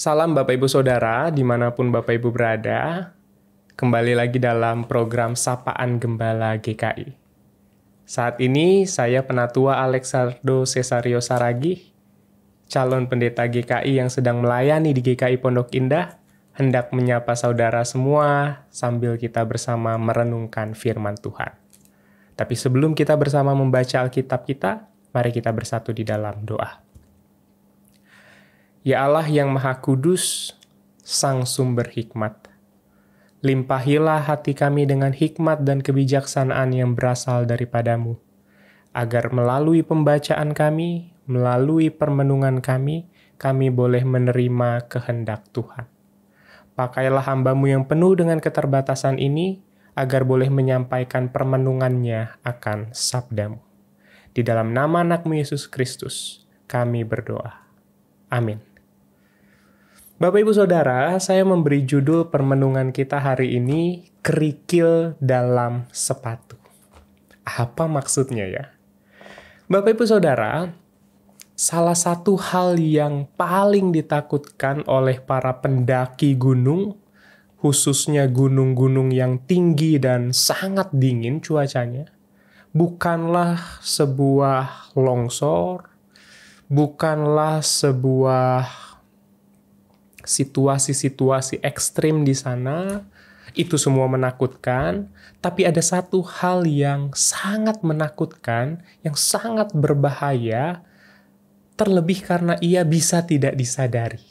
Salam Bapak Ibu Saudara, dimanapun Bapak Ibu berada, kembali lagi dalam program Sapaan Gembala GKI. Saat ini saya penatua Alexardo Cesario Saragi, calon pendeta GKI yang sedang melayani di GKI Pondok Indah, hendak menyapa saudara semua sambil kita bersama merenungkan firman Tuhan. Tapi sebelum kita bersama membaca Alkitab kita, mari kita bersatu di dalam doa. Ya Allah yang Maha Kudus, Sang Sumber Hikmat. Limpahilah hati kami dengan hikmat dan kebijaksanaan yang berasal daripadamu, agar melalui pembacaan kami, melalui permenungan kami, kami boleh menerima kehendak Tuhan. Pakailah hambamu yang penuh dengan keterbatasan ini, agar boleh menyampaikan permenungannya akan sabdamu. Di dalam nama anakmu Yesus Kristus, kami berdoa. Amin. Bapak Ibu Saudara, saya memberi judul permenungan kita hari ini kerikil dalam sepatu. Apa maksudnya ya? Bapak Ibu Saudara, salah satu hal yang paling ditakutkan oleh para pendaki gunung, khususnya gunung-gunung yang tinggi dan sangat dingin cuacanya, bukanlah sebuah longsor, bukanlah sebuah situasi-situasi ekstrim di sana, itu semua menakutkan, tapi ada satu hal yang sangat menakutkan, yang sangat berbahaya, terlebih karena ia bisa tidak disadari.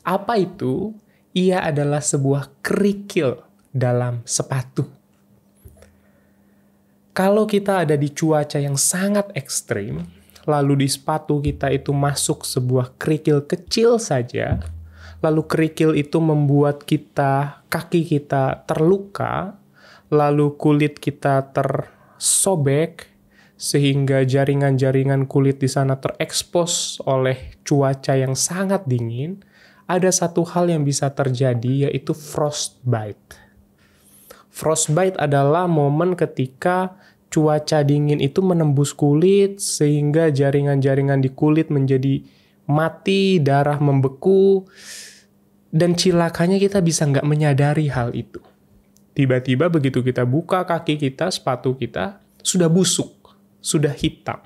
Apa itu? Ia adalah sebuah kerikil dalam sepatu. Kalau kita ada di cuaca yang sangat ekstrim, lalu di sepatu kita itu masuk sebuah kerikil kecil saja, lalu kerikil itu membuat kita, kaki kita terluka, lalu kulit kita tersobek, sehingga jaringan-jaringan kulit di sana terekspos oleh cuaca yang sangat dingin, ada satu hal yang bisa terjadi yaitu frostbite. Frostbite adalah momen ketika cuaca dingin itu menembus kulit sehingga jaringan-jaringan di kulit menjadi mati, darah membeku, dan cilakanya kita bisa nggak menyadari hal itu. Tiba-tiba begitu kita buka kaki kita, sepatu kita, sudah busuk, sudah hitam.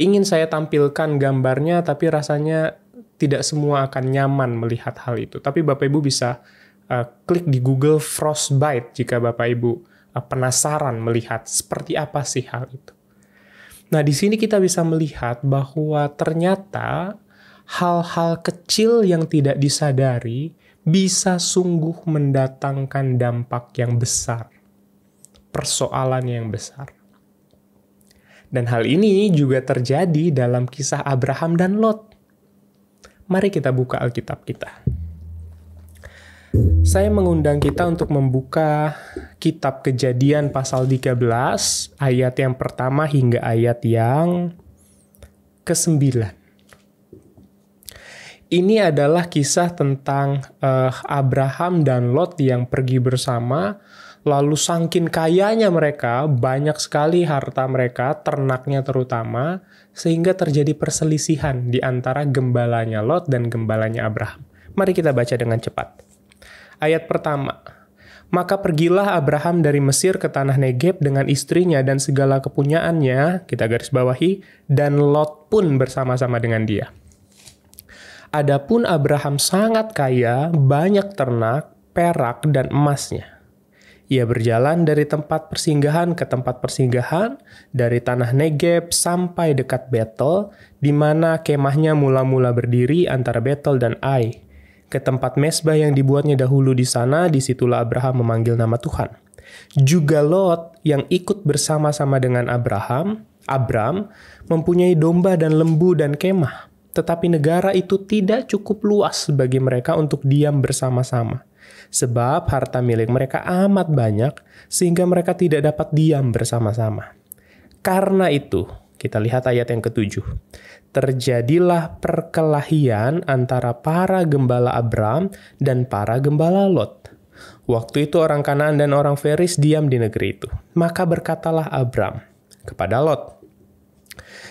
Ingin saya tampilkan gambarnya, tapi rasanya tidak semua akan nyaman melihat hal itu. Tapi Bapak Ibu bisa uh, klik di Google Frostbite jika Bapak Ibu Eh, penasaran melihat seperti apa sih hal itu. Nah, di sini kita bisa melihat bahwa ternyata hal-hal kecil yang tidak disadari bisa sungguh mendatangkan dampak yang besar, persoalan yang besar. Dan hal ini juga terjadi dalam kisah Abraham dan Lot. Mari kita buka Alkitab kita. Saya mengundang kita untuk membuka kitab Kejadian pasal 13 ayat yang pertama hingga ayat yang ke-9. Ini adalah kisah tentang uh, Abraham dan Lot yang pergi bersama lalu sangkin kayanya mereka, banyak sekali harta mereka, ternaknya terutama, sehingga terjadi perselisihan di antara gembalanya Lot dan gembalanya Abraham. Mari kita baca dengan cepat ayat pertama. Maka pergilah Abraham dari Mesir ke tanah Negeb dengan istrinya dan segala kepunyaannya, kita garis bawahi, dan Lot pun bersama-sama dengan dia. Adapun Abraham sangat kaya, banyak ternak, perak, dan emasnya. Ia berjalan dari tempat persinggahan ke tempat persinggahan, dari tanah Negeb sampai dekat Betel, di mana kemahnya mula-mula berdiri antara Betel dan Ai ke tempat mesbah yang dibuatnya dahulu di sana, disitulah Abraham memanggil nama Tuhan. Juga Lot yang ikut bersama-sama dengan Abraham, Abram, mempunyai domba dan lembu dan kemah. Tetapi negara itu tidak cukup luas bagi mereka untuk diam bersama-sama. Sebab harta milik mereka amat banyak, sehingga mereka tidak dapat diam bersama-sama. Karena itu, kita lihat ayat yang ketujuh. Terjadilah perkelahian antara para gembala Abram dan para gembala Lot. Waktu itu orang Kanaan dan orang Feris diam di negeri itu. Maka berkatalah Abram kepada Lot,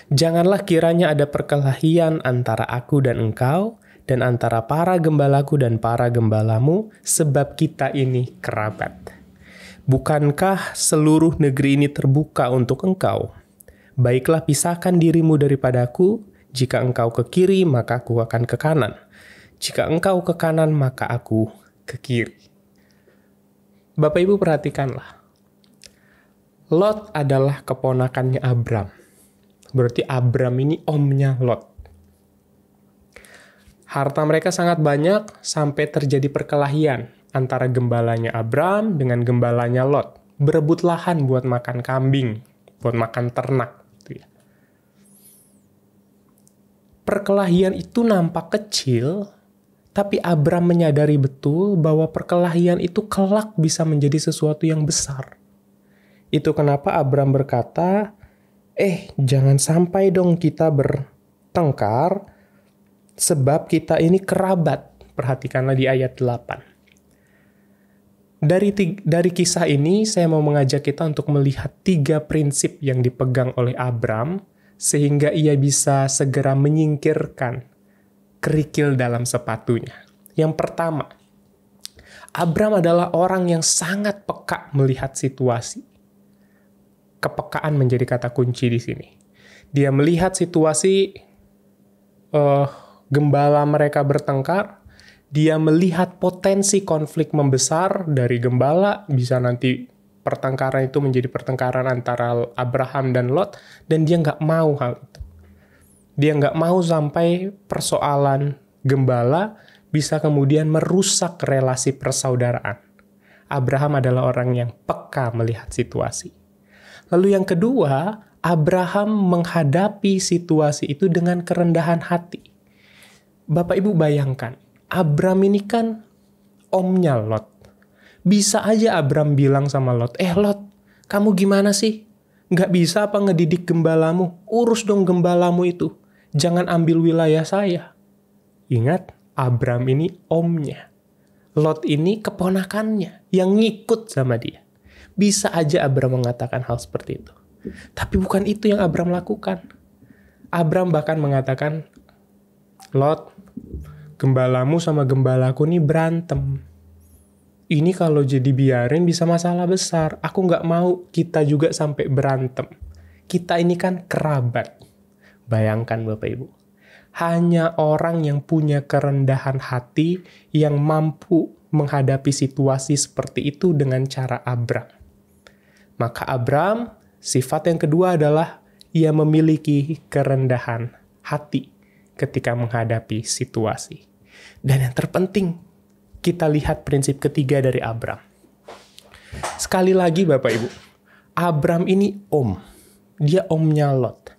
Janganlah kiranya ada perkelahian antara aku dan engkau, dan antara para gembalaku dan para gembalamu, sebab kita ini kerabat. Bukankah seluruh negeri ini terbuka untuk engkau? Baiklah pisahkan dirimu daripadaku, jika engkau ke kiri maka aku akan ke kanan. Jika engkau ke kanan maka aku ke kiri. Bapak Ibu perhatikanlah. Lot adalah keponakannya Abram. Berarti Abram ini omnya Lot. Harta mereka sangat banyak sampai terjadi perkelahian antara gembalanya Abram dengan gembalanya Lot. Berebut lahan buat makan kambing, buat makan ternak. perkelahian itu nampak kecil, tapi Abram menyadari betul bahwa perkelahian itu kelak bisa menjadi sesuatu yang besar. Itu kenapa Abram berkata, "Eh, jangan sampai dong kita bertengkar sebab kita ini kerabat." Perhatikanlah di ayat 8. Dari, dari kisah ini, saya mau mengajak kita untuk melihat tiga prinsip yang dipegang oleh Abram sehingga ia bisa segera menyingkirkan kerikil dalam sepatunya. Yang pertama, Abram adalah orang yang sangat peka melihat situasi. Kepekaan menjadi kata kunci di sini. Dia melihat situasi uh, gembala mereka bertengkar, dia melihat potensi konflik membesar dari gembala, bisa nanti pertengkaran itu menjadi pertengkaran antara Abraham dan Lot dan dia nggak mau hal itu. Dia nggak mau sampai persoalan gembala bisa kemudian merusak relasi persaudaraan. Abraham adalah orang yang peka melihat situasi. Lalu yang kedua, Abraham menghadapi situasi itu dengan kerendahan hati. Bapak Ibu bayangkan, Abraham ini kan omnya Lot. Bisa aja Abram bilang sama Lot, eh Lot, kamu gimana sih? Gak bisa apa ngedidik gembalamu? Urus dong gembalamu itu. Jangan ambil wilayah saya. Ingat, Abram ini omnya. Lot ini keponakannya yang ngikut sama dia. Bisa aja Abram mengatakan hal seperti itu. Tapi bukan itu yang Abram lakukan. Abram bahkan mengatakan, Lot, gembalamu sama gembalaku nih berantem ini kalau jadi biarin bisa masalah besar. Aku nggak mau kita juga sampai berantem. Kita ini kan kerabat. Bayangkan Bapak Ibu. Hanya orang yang punya kerendahan hati yang mampu menghadapi situasi seperti itu dengan cara Abram. Maka Abram, sifat yang kedua adalah ia memiliki kerendahan hati ketika menghadapi situasi. Dan yang terpenting, kita lihat prinsip ketiga dari Abram. Sekali lagi Bapak Ibu, Abram ini om. Dia omnya Lot.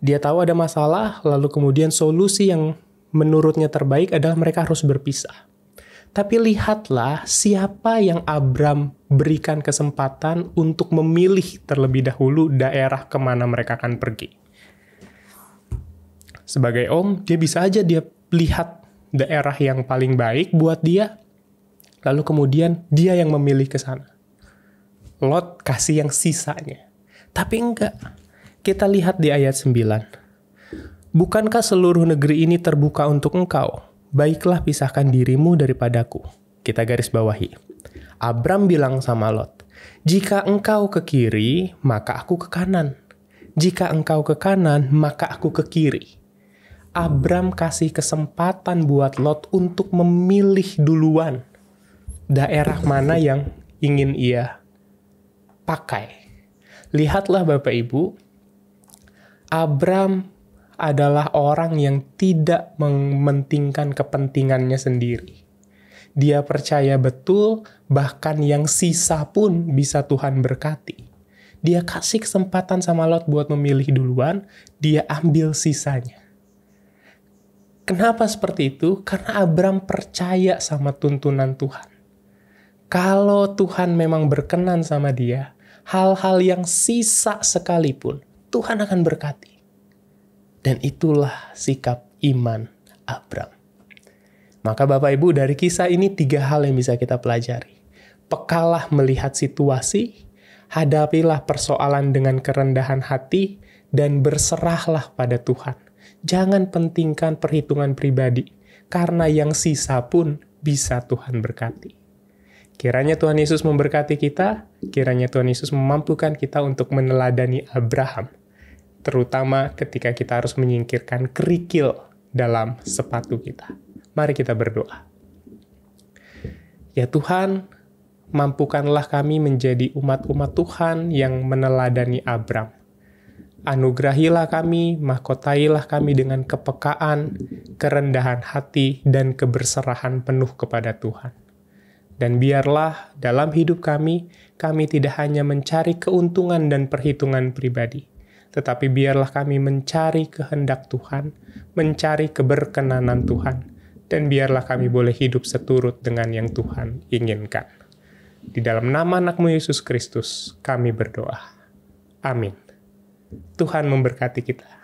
Dia tahu ada masalah, lalu kemudian solusi yang menurutnya terbaik adalah mereka harus berpisah. Tapi lihatlah siapa yang Abram berikan kesempatan untuk memilih terlebih dahulu daerah kemana mereka akan pergi. Sebagai om, dia bisa aja dia lihat daerah yang paling baik buat dia, lalu kemudian dia yang memilih ke sana. Lot kasih yang sisanya. Tapi enggak. Kita lihat di ayat 9. Bukankah seluruh negeri ini terbuka untuk engkau? Baiklah pisahkan dirimu daripadaku. Kita garis bawahi. Abram bilang sama Lot, "Jika engkau ke kiri, maka aku ke kanan. Jika engkau ke kanan, maka aku ke kiri." Abram kasih kesempatan buat Lot untuk memilih duluan daerah mana yang ingin ia pakai. Lihatlah Bapak Ibu, Abram adalah orang yang tidak mementingkan kepentingannya sendiri. Dia percaya betul, bahkan yang sisa pun bisa Tuhan berkati. Dia kasih kesempatan sama Lot buat memilih duluan, dia ambil sisanya. Kenapa seperti itu? Karena Abram percaya sama tuntunan Tuhan. Kalau Tuhan memang berkenan sama dia, hal-hal yang sisa sekalipun Tuhan akan berkati. Dan itulah sikap iman Abram. Maka Bapak Ibu dari kisah ini tiga hal yang bisa kita pelajari. Pekalah melihat situasi, hadapilah persoalan dengan kerendahan hati, dan berserahlah pada Tuhan jangan pentingkan perhitungan pribadi, karena yang sisa pun bisa Tuhan berkati. Kiranya Tuhan Yesus memberkati kita, kiranya Tuhan Yesus memampukan kita untuk meneladani Abraham, terutama ketika kita harus menyingkirkan kerikil dalam sepatu kita. Mari kita berdoa. Ya Tuhan, mampukanlah kami menjadi umat-umat Tuhan yang meneladani Abraham. Anugerahilah kami, mahkotailah kami dengan kepekaan, kerendahan hati, dan keberserahan penuh kepada Tuhan. Dan biarlah dalam hidup kami, kami tidak hanya mencari keuntungan dan perhitungan pribadi, tetapi biarlah kami mencari kehendak Tuhan, mencari keberkenanan Tuhan, dan biarlah kami boleh hidup seturut dengan yang Tuhan inginkan. Di dalam nama anakmu Yesus Kristus, kami berdoa. Amin. Tuhan memberkati kita.